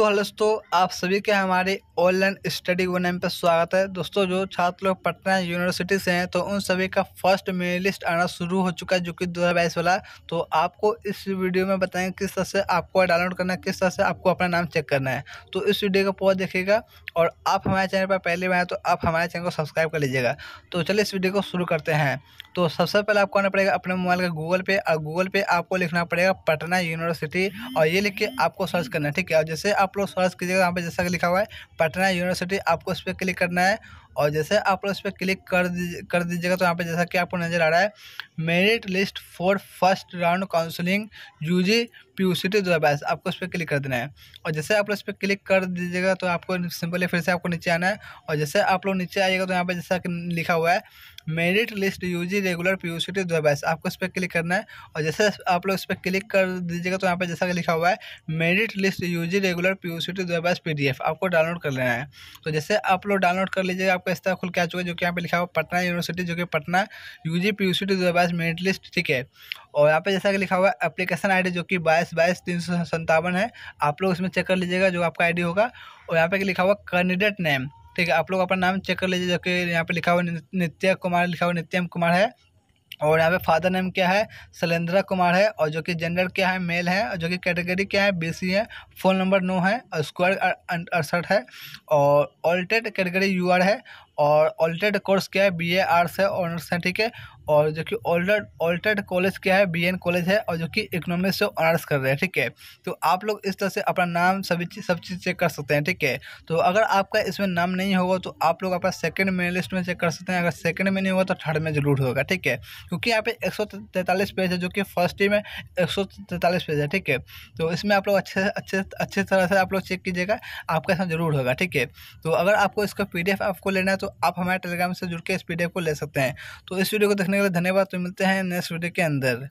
दोस्तों हेलो तो दोस्तों आप सभी के हमारे ऑनलाइन स्टडी वन पर स्वागत है दोस्तों जो छात्र लोग पटना यूनिवर्सिटी से हैं तो उन सभी का फर्स्ट मेल लिस्ट आना शुरू हो चुका है जो कि दो हज़ार बाईस वाला तो आपको इस वीडियो में बताएंगे किस तरह से आपको डाउनलोड करना है किस तरह से आपको अपना नाम चेक करना है तो इस वीडियो को पूरा देखिएगा और आप हमारे चैनल पर पहले भी आए तो आप हमारे चैनल को सब्सक्राइब कर लीजिएगा तो चलिए इस वीडियो को शुरू करते हैं तो सबसे पहले आपको आना पड़ेगा अपने मोबाइल का गूगल पे और गूगल पे आपको लिखना पड़ेगा पटना यूनिवर्सिटी और ये लिख के आपको सर्च करना है ठीक है और जैसे आप लोग सर्च कीजिएगा यहाँ पर जैसा लिखा हुआ है है यूनिवर्सिटी आपको उस पर क्लिक करना है और जैसे आप लोग इस पर क्लिक कर दीजिए कर दीजिएगा तो यहाँ पे जैसा कि आपको नज़र आ रहा है merit list for first round counselling U G P U C T दो आपको इस पर क्लिक कर देना है और जैसे आप लोग इस पर क्लिक कर दीजिएगा तो आपको सिंपली फिर से आपको नीचे आना है और जैसे आप लोग नीचे आइएगा तो यहाँ पर जैसा लिखा हुआ है merit list U G regular P U C T दो आपको इस पर क्लिक करना है और जैसे आप लोग इस पर क्लिक कर दीजिएगा तो यहाँ पर जैसा लिखा हुआ है merit list U G regular P U C T दो पी डी एफ आपको डाउनलोड कर लेना है तो जैसे आप लोग डाउनलोड कर लीजिएगा आपको पेशा खुल के आ चुका है जो कि यहाँ पे लिखा हुआ पटना यूनिवर्सिटी जो कि Patna U G P U C T दो मेरिट लिस्ट ठीक है और यहाँ पे जैसा कि लिखा हुआ है एप्लीकेशन आई जो कि बाईस बाईस तीन सौ संतावन है आप लोग इसमें चेक कर लीजिएगा जो आपका आई होगा और यहाँ पे लिखा हुआ कैंडिडेट नेम ठीक है आप लोग अपना नाम चेक कर लीजिए जो कि यहाँ पे लिखा हुआ नित्य कुमार लिखा हुआ नित्यम कुमार है और यहाँ पे फादर नेम क्या है सलेंद्रा कुमार है और जो कि जेंडर क्या है मेल है और जो कि कैटेगरी क्या है बीसी है फ़ोन नंबर नौ है और स्क्वायर अड़सठ है और ऑल्टेड कैटेगरी यूआर है और ऑल्टेड कोर्स क्या है बी ए आर्ट्स है ऑनर्स है ठीक है और जो कि ऑल्टेड ऑल्टेड कॉलेज क्या है बी एन कॉलेज है और जो कि इकोनॉमिक्स से ऑनर्स कर रहे हैं ठीक है तो आप लोग इस तरह से अपना नाम सभी चीज सब चीज़ चेक कर सकते हैं ठीक है तो अगर आपका इसमें नाम नहीं होगा तो आप लोग अपना सेकेंड मेन लिस्ट में चेक कर सकते हैं अगर सेकेंड में नहीं होगा तो थर्ड में जरूर होगा ठीक है क्योंकि यहाँ पे एक सौ तैंतालीस पेज है जो कि फर्स्ट ही में एक सौ तैंतालीस पेज है ठीक है तो इसमें आप लोग अच्छे अच्छे अच्छे तरह से आप लोग चेक कीजिएगा आपका इसमें जरूर होगा ठीक है तो अगर आपको इसका पी आपको लेना है तो आप हमारे टेलीग्राम से जुड़ के इस पी को ले सकते हैं तो इस वीडियो को देखने के लिए धन्यवाद तो मिलते हैं नेक्स्ट वीडियो के अंदर